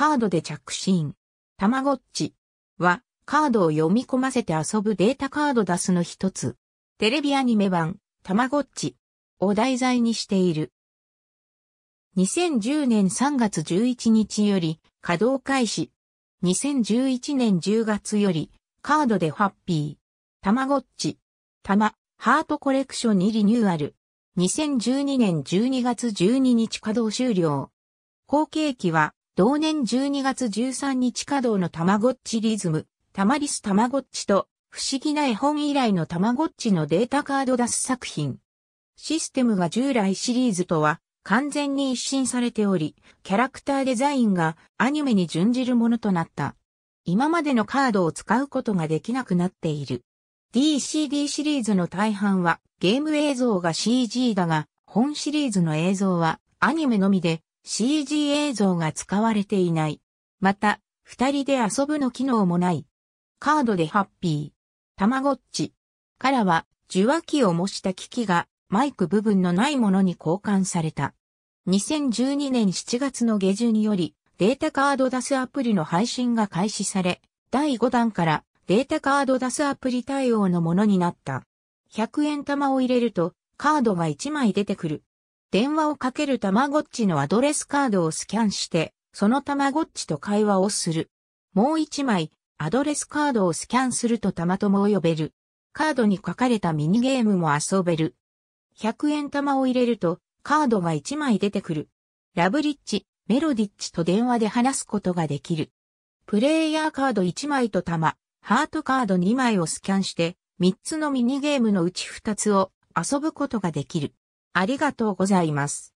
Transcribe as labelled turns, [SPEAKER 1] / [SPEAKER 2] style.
[SPEAKER 1] カードで着
[SPEAKER 2] 信。たまごっちは、カードを読み込ませて遊ぶデータカード出すの一つ。テレビアニメ版、たまごっちを題材にしている。2010年3月11日より稼働開始。2011年10月よりカードでハッピー。たまごっち。たま、ハートコレクションにリニューアル。2012年12月12日稼働終了。後継機は同年12月13日稼働のたまごっちリズム、たまりすたまごっちと、不思議な絵本以来のたまごっちのデータカード出す作品。システムが従来シリーズとは完全に一新されており、キャラクターデザインがアニメに準じるものとなった。今までのカードを使うことができなくなっている。DCD シリーズの大半はゲーム映像が CG だが、本シリーズの映像はアニメのみで CG 映像が使われていない。また、二人で遊ぶの機能もない。カードでハッピー。たまごっち。からは、受話器を模した機器がマイク部分のないものに交換された。2012年7月の下旬により、データカード出すアプリの配信が開始され、第5弾からデータカード出すアプリ対応のものになった。100円玉を入れると、カードが1枚出てくる。電話をかけるたまごっちのアドレスカードをスキャンして、そのたまごっちと会話をする。もう一枚、アドレスカードをスキャンするとたまともを呼べる。カードに書かれたミニゲームも遊べる。100円玉を入れると、カードが1枚出てくる。ラブリッチ、メロディッチと電話で話すことができる。プレイヤーカード1枚と玉、ハートカード2枚をスキャンして、3つのミニゲームのうち2つを遊ぶことができる。ありがとうございま
[SPEAKER 1] す。